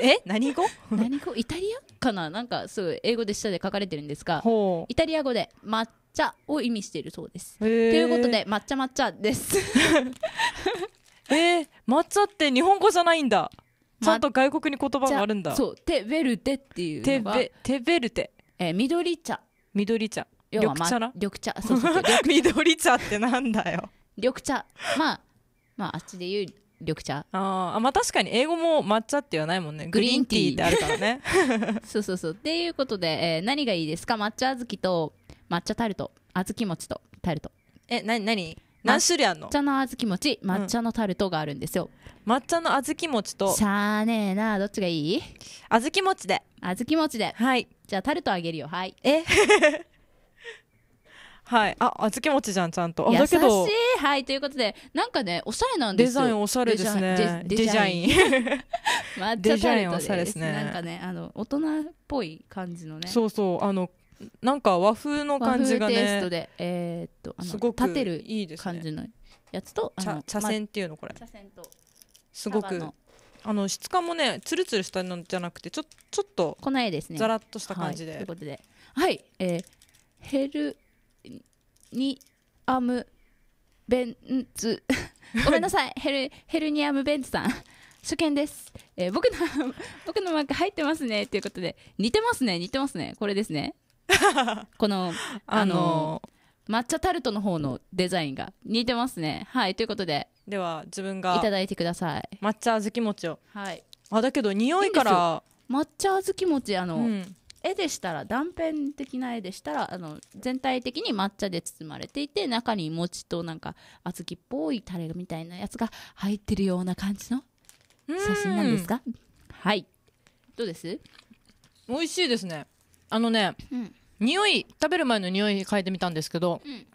え何語 何語イタリアかななんかそう英語で下で書かれてるんですがイタリア語で抹茶を意味しているそうです。ということで抹茶抹茶です えー、抹茶って日本語じゃないんだちゃんと外国に言葉があるんだそうテベルテっていうテベテベルテ、えー、緑茶緑茶緑茶な緑茶そうそう 緑茶ってなんだよ緑茶まあまああっちで言う緑茶ああまあ確かに英語も抹茶って言わないもんねグリーンティーってあるからね そうそうそうっていうことで、えー、何がいいですか抹茶小豆と抹茶タルト小豆餅とタルトえなになに何種類あるの抹茶の小豆餅抹茶のタルトがあるんですよ、うん、抹茶の小豆餅としゃーねえなどっちがいい小豆餅で小豆餅ではいじゃあタルトあげるよはいえはいあ小豆餅じゃんちゃんとあだ優しいはいということでなんかねおしゃれなんですデザインおしゃれですねデザインデザ インおしゃれですねなんかねあの大人っぽい感じのねそうそうあのなんか和風の感じがね和風テイストでえー、っとすごく立てる感じのやつと茶茶筅っていうのこれ茶筅とすごくあの質感もねつるつるしたのじゃなくてちょちょっとこないですねざらっとした感じで、はい、ということではいえー、ヘルニアムベンツ ごめんなさいヘルヘルニアムベンツさん初見です、えー、僕の 僕のマーク入ってますねということで似てますね似てますねこれですね このあのー、抹茶タルトの方のデザインが似てますねはいということででは自分がいただいてください抹茶小豆餅をはいあだけど匂いから抹茶小豆餅あの、うん絵でしたら断片的な絵でしたらあの全体的に抹茶で包まれていて中に餅となんか小豆っぽいタレみたいなやつが入ってるような感じの写真なんですがはいどうです美味しいですねあのね、うん、匂い食べる前の匂い嗅いでみたんですけど、うん、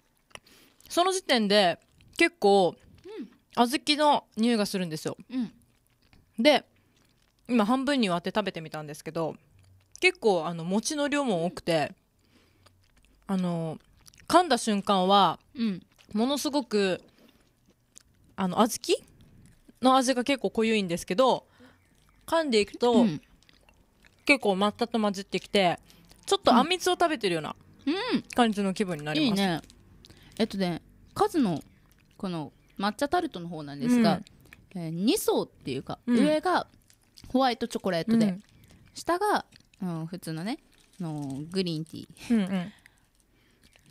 その時点で結構、うん、小豆の匂いがするんですよ、うん、で今半分に割って食べてみたんですけど結構あの餅の量も多くてあの噛んだ瞬間は、うん、ものすごくあの小豆の味が結構濃ゆいんですけど噛んでいくと、うん、結構抹茶と混じってきてちょっとあんみつを食べてるような感じの気分になります、うんうん、いいねえっとね数のこの抹茶タルトの方なんですが、うん、えー、2層っていうか、上がホワイトチョコレートで、下がうん、普通のねのグリーンティー、うんうん、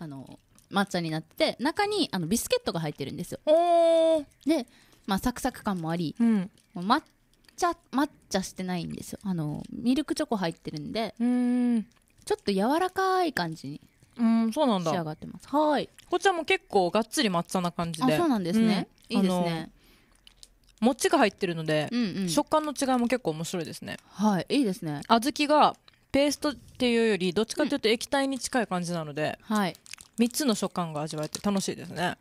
あの抹茶になってて中にあのビスケットが入ってるんですよで、まあ、サクサク感もあり、うん、抹茶抹茶してないんですよあのミルクチョコ入ってるんでちょっと柔らかい感じにうんそうなんだ仕上がってますはいこちらも結構がっつり抹茶な感じであそうなんですね、うん、いいですね餅が入ってるので、うんうん、食感の違いも結構面白いですねはいいいですね小豆がペーストっていうよりどっちかというと液体に近い感じなので、うん、はい、3つの食感が味わえて楽しいですね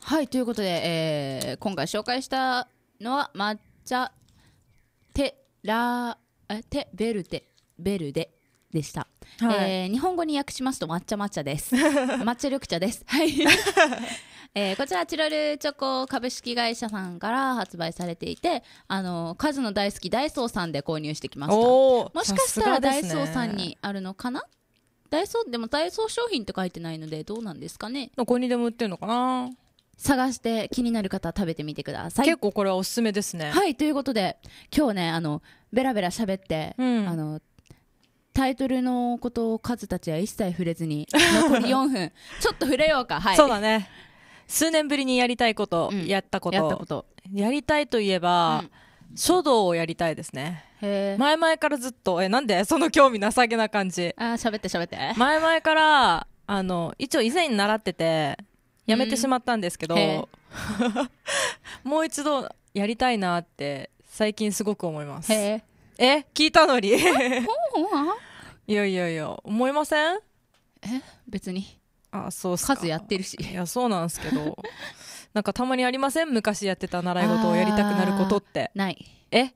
はいということで、えー、今回紹介したのは抹茶テラテベルテベルデでした、はい、えー、日本語に訳しますと抹茶抹茶です 抹茶緑茶ですはい えー、こちらチロルチョコ株式会社さんから発売されていてあのカズの大好きダイソーさんで購入してきましたもしかしたらダイソーさんにあるのかな、ね、ダイソーでもダイソー商品って書いてないのでどうなんですかねどこにでも売ってるのかな探して気になる方食べてみてください結構これはおすすめですねはいということで今日ねあのベラベラ喋って、うん、あのタイトルのことをカズたちは一切触れずに残り4 分ちょっと触れようかはいそうだね数年ぶりにやりたいこと、うん、やったことやったことやりたいといえば、うん、書道をやりたいですね前々からずっとえなんで その興味なさげな感じあ喋って喋って前々からあの一応以前に習っててやめてしまったんですけど、うん、もう一度やりたいなって最近すごく思いますえ聞いたのにいやいやいや思いませんえ別にあそう数やってるしいやそうなんですけど なんかたまにありません昔やってた習い事をやりたくなることってないえ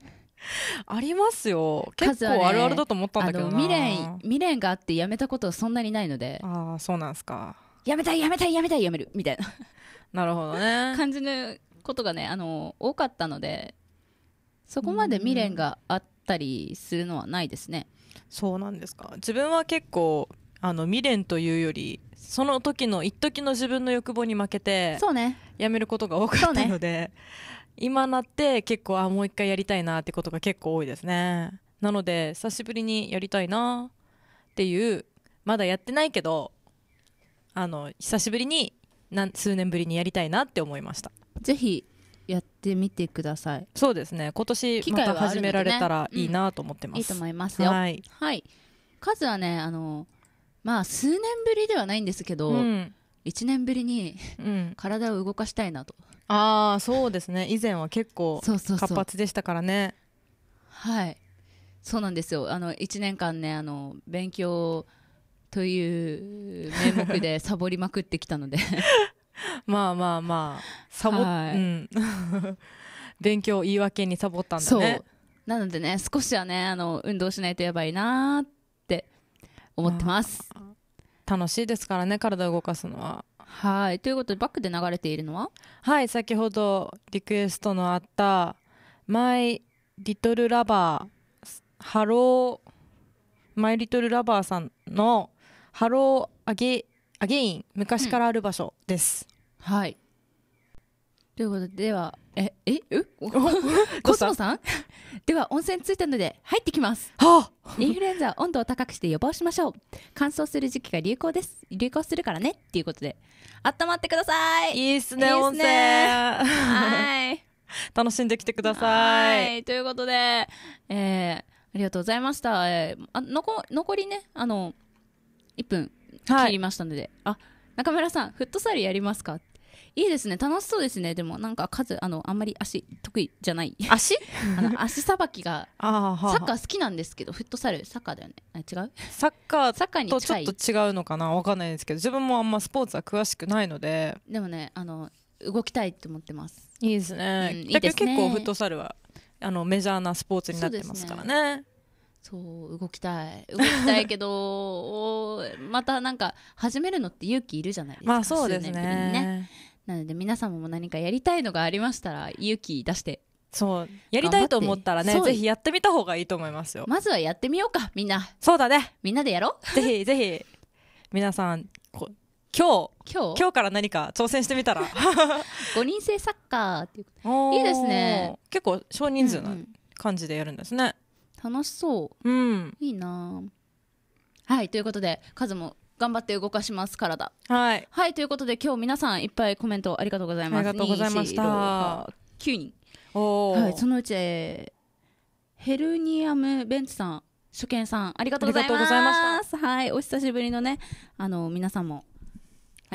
ありますよ結構あるあるだと思ったんだけどな、ね、未練未練があってやめたことはそんなにないのでああそうなんですかやめたいやめたいやめたいやめるみたいななるほどね 感じのことがねあの多かったのでそこまで未練があったりするのはないですね。うん、そうなんですか自分は結構あの未練というよりその時の一時の自分の欲望に負けてそうねやめることが多かったので、ね、今なって結構あもう一回やりたいなってことが結構多いですねなので久しぶりにやりたいなっていうまだやってないけどあの久しぶりに何数年ぶりにやりたいなって思いましたぜひやってみてくださいそうですね今年また始められたらいいなと思ってます、ねうん、いいと思いますよはい、はい、数はねあのまあ数年ぶりではないんですけど、うん、1年ぶりに、うん、体を動かしたいなとああそうですね以前は結構活発でしたからねはいそうなんですよあの1年間ねあの勉強という名目でサボりまくってきたので まあまあまあサボ、はい、うん 勉強言い訳にサボったんだねなのでね少しはねあの運動しないとやばいなって思ってます楽しいですからね体を動かすのははいということでバックで流れているのははい先ほどリクエストのあった「マイ・リトル・ラバー」「ハロー・マイ・リトル・ラバー」さんの「ハロー・アゲ・アゲイン昔からある場所です、うん、はいということでではええ うコスモさんでは温泉ついたので入ってきます、はあ、インフルエンザ温度を高くして予防しましょう乾燥する時期が流行です流行するからねっていうことであったまってくださいいいっすね温泉はい 楽しんできてくださいということでえー、ありがとうございました、えー、あこ残りねあの1分切りましたので、はい、あ中村さんフットサルやりますかいいですね楽しそうですねでもなんか数あのあんまり足得意じゃない足 あの足さばきがサッカー好きなんですけどフットサルサッカーだよねあ違うサッカーサッカーにちょっと違うのかなわかんないですけど自分もあんまスポーツは詳しくないのででもねあの動きたいって思ってますいいですね、うん、いいですね結構フットサルはあのメジャーなスポーツになってますからねそう動きたい動きたいけどまたなんか始めるのって勇気いるじゃないですか、まあそうですね、ね、なので皆様も何かやりたいのがありましたら勇気出してそうやりたいと思ったらねぜひやってみた方がいいと思いますよまずはやってみようかみんなそうだねみんなでやろうぜひ ぜひ皆さんこ今日今日今日から何か挑戦してみたら5 人制サッカーっていういいですね結構少人数な感じでやるんですね、楽しそう、うん、いいなはいということでカズも頑張って動かします体はい、はい、ということで今日皆さんいっぱいコメントありがとうございますありがとうございました9人はい、そのうちヘルニアムベンツさん初見さんありがとうございますはいお久しぶりのねあの皆さんも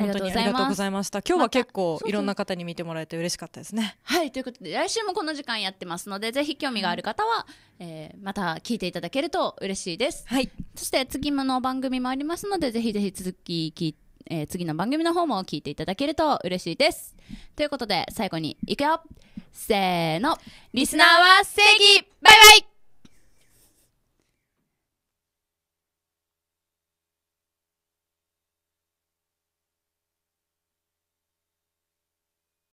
ありがとうございました今日は結構いろんな方に見てもらえて嬉しかったですねはいということで来週もこの時間やってますのでぜひ興味がある方は、うん、えー、また聞いていただけると嬉しいですはいそして次の番組もありますのでぜひぜひ続き聞いてえー、次の番組の方も聞いていただけると嬉しいです。ということで、最後にいくよせーのリスナーは正義バイバイ